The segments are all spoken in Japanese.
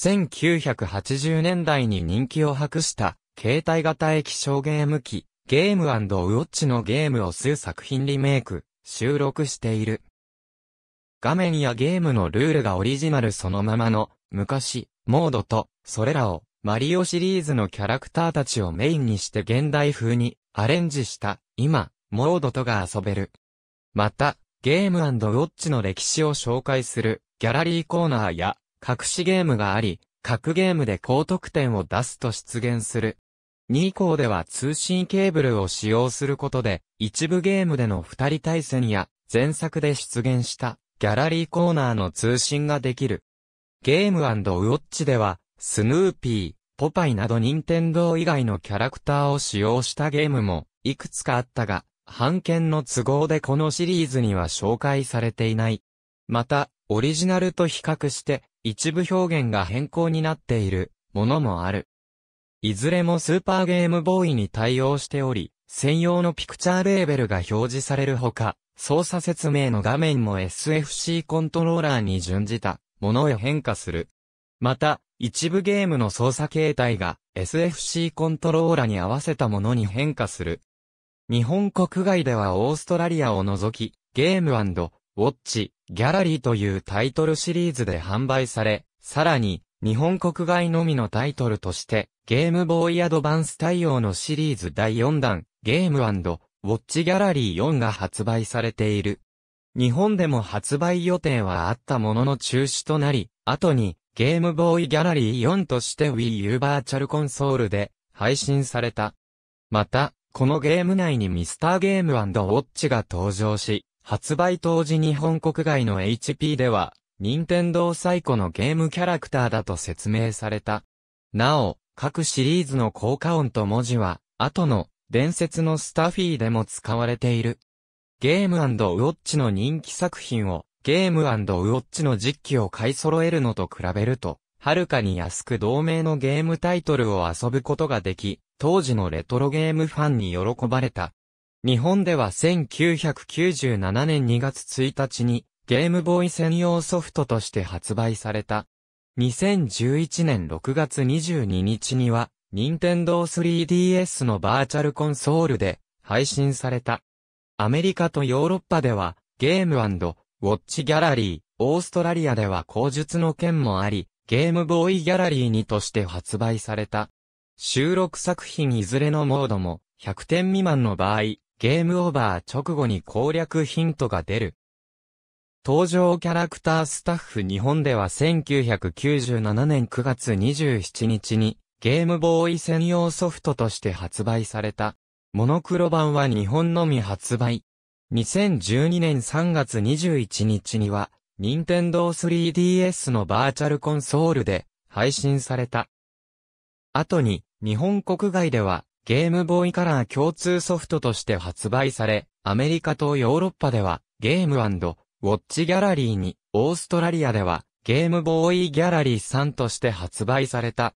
1980年代に人気を博した、携帯型液晶ゲーム機、ゲームウォッチのゲームを数作品リメイク、収録している。画面やゲームのルールがオリジナルそのままの、昔、モードと、それらを、マリオシリーズのキャラクターたちをメインにして現代風に、アレンジした、今、モードとが遊べる。また、ゲームウォッチの歴史を紹介する、ギャラリーコーナーや、隠しゲームがあり、各ゲームで高得点を出すと出現する。2以降では通信ケーブルを使用することで、一部ゲームでの二人対戦や、前作で出現したギャラリーコーナーの通信ができる。ゲームウォッチでは、スヌーピー、ポパイなど任天堂以外のキャラクターを使用したゲームも、いくつかあったが、版権の都合でこのシリーズには紹介されていない。また、オリジナルと比較して、一部表現が変更になっているものもある。いずれもスーパーゲームボーイに対応しており、専用のピクチャーレーベルが表示されるほか、操作説明の画面も SFC コントローラーに準じたものへ変化する。また、一部ゲームの操作形態が SFC コントローラに合わせたものに変化する。日本国外ではオーストラリアを除き、ゲームウォッチ、ギャラリーというタイトルシリーズで販売され、さらに、日本国外のみのタイトルとして、ゲームボーイアドバンス対応のシリーズ第4弾、ゲームウォッチギャラリー4が発売されている。日本でも発売予定はあったものの中止となり、後に、ゲームボーイギャラリー4として Wii U バーチャルコンソールで配信された。また、このゲーム内にミスターゲームウォッチが登場し、発売当時日本国外の HP では、任天堂最古のゲームキャラクターだと説明された。なお、各シリーズの効果音と文字は、後の伝説のスタフィーでも使われている。ゲームウォッチの人気作品を、ゲームウォッチの実機を買い揃えるのと比べると、はるかに安く同名のゲームタイトルを遊ぶことができ、当時のレトロゲームファンに喜ばれた。日本では1997年2月1日にゲームボーイ専用ソフトとして発売された。2011年6月22日には、任天堂 3DS のバーチャルコンソールで配信された。アメリカとヨーロッパでは、ゲームウォッチギャラリー、オーストラリアでは口述の件もあり、ゲームボーイギャラリーにとして発売された。収録作品いずれのモードも100点未満の場合、ゲームオーバー直後に攻略ヒントが出る。登場キャラクタースタッフ日本では1997年9月27日にゲームボーイ専用ソフトとして発売された。モノクロ版は日本のみ発売。2012年3月21日には、任天堂 3DS のバーチャルコンソールで配信された。後に、日本国外では、ゲームボーイカラー共通ソフトとして発売され、アメリカとヨーロッパではゲームウォッチギャラリーに、オーストラリアではゲームボーイギャラリー3として発売された。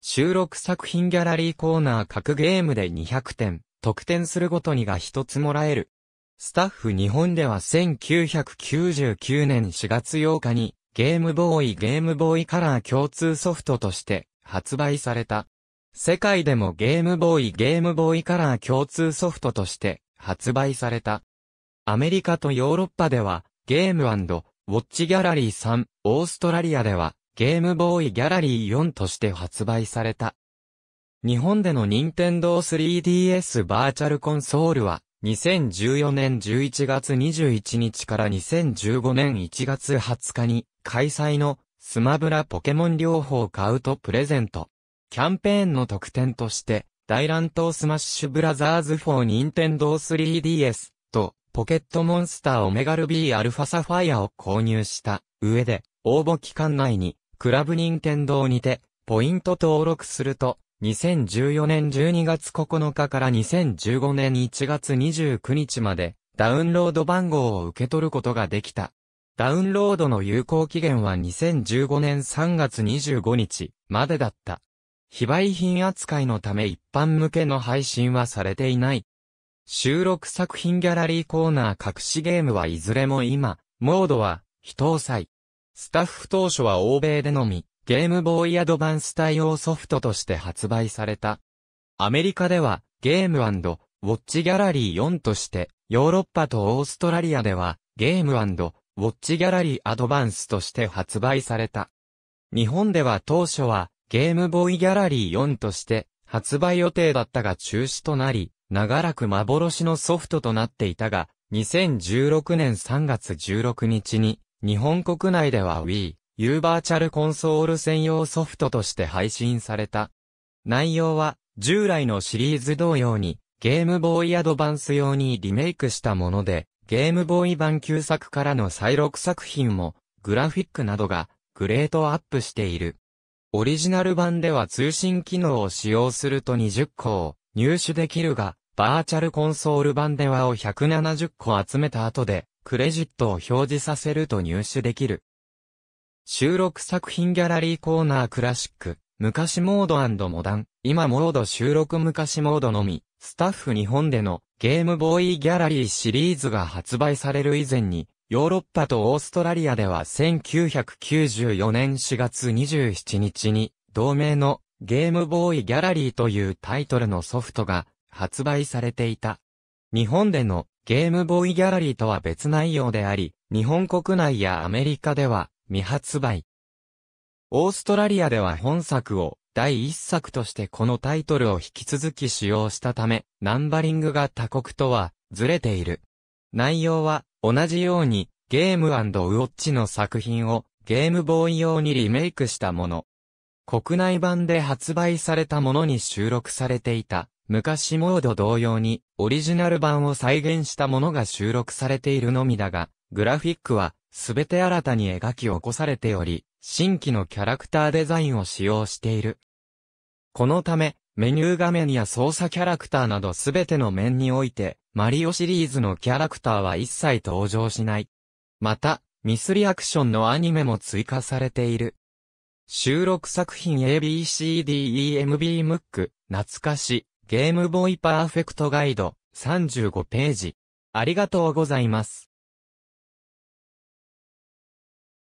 収録作品ギャラリーコーナー各ゲームで200点、得点するごとにが一つもらえる。スタッフ日本では1999年4月8日にゲームボーイゲームボーイカラー共通ソフトとして発売された。世界でもゲームボーイゲームボーイカラー共通ソフトとして発売された。アメリカとヨーロッパではゲームウォッチギャラリー3、オーストラリアではゲームボーイギャラリー4として発売された。日本での任天堂 3DS バーチャルコンソールは2014年11月21日から2015年1月20日に開催のスマブラポケモン両方買うとプレゼントキャンペーンの特典として、大乱闘スマッシュブラザーズ4ニンテンドー 3DS とポケットモンスターオメガル B アルファサファイアを購入した上で応募期間内にクラブニンテンドーにてポイント登録すると2014年12月9日から2015年1月29日までダウンロード番号を受け取ることができた。ダウンロードの有効期限は2015年3月25日までだった。非売品扱いのため一般向けの配信はされていない。収録作品ギャラリーコーナー隠しゲームはいずれも今、モードは非搭載。スタッフ当初は欧米でのみ、ゲームボーイアドバンス対応ソフトとして発売された。アメリカではゲームウォッチギャラリー4として、ヨーロッパとオーストラリアではゲームウォッチギャラリーアドバンスとして発売された。日本では当初はゲームボーイギャラリー4として発売予定だったが中止となり、長らく幻のソフトとなっていたが、2016年3月16日に、日本国内では Wii、ユーバーチャルコンソール専用ソフトとして配信された。内容は、従来のシリーズ同様に、ゲームボーイアドバンス用にリメイクしたもので、ゲームボーイ版旧作からの再録作品も、グラフィックなどが、グレートアップしている。オリジナル版では通信機能を使用すると20個を入手できるが、バーチャルコンソール版ではを170個集めた後で、クレジットを表示させると入手できる。収録作品ギャラリーコーナークラシック、昔モードモダン、今モード収録昔モードのみ、スタッフ日本でのゲームボーイギャラリーシリーズが発売される以前にヨーロッパとオーストラリアでは1994年4月27日に、同名のゲームボーイギャラリーというタイトルのソフトが発売されていた。日本でのゲームボーイギャラリーとは別内容であり、日本国内やアメリカでは未発売。オーストラリアでは本作を第一作としてこのタイトルを引き続き使用したため、ナンバリングが他国とはずれている。内容は、同じように、ゲームウォッチの作品を、ゲームボーイ用にリメイクしたもの。国内版で発売されたものに収録されていた、昔モード同様に、オリジナル版を再現したものが収録されているのみだが、グラフィックは、すべて新たに描き起こされており、新規のキャラクターデザインを使用している。このため、メニュー画面や操作キャラクターなどすべての面において、マリオシリーズのキャラクターは一切登場しない。また、ミスリアクションのアニメも追加されている。収録作品 ABCDEMB ムック、懐かし、ゲームボーイパーフェクトガイド、35ページ。ありがとうございます。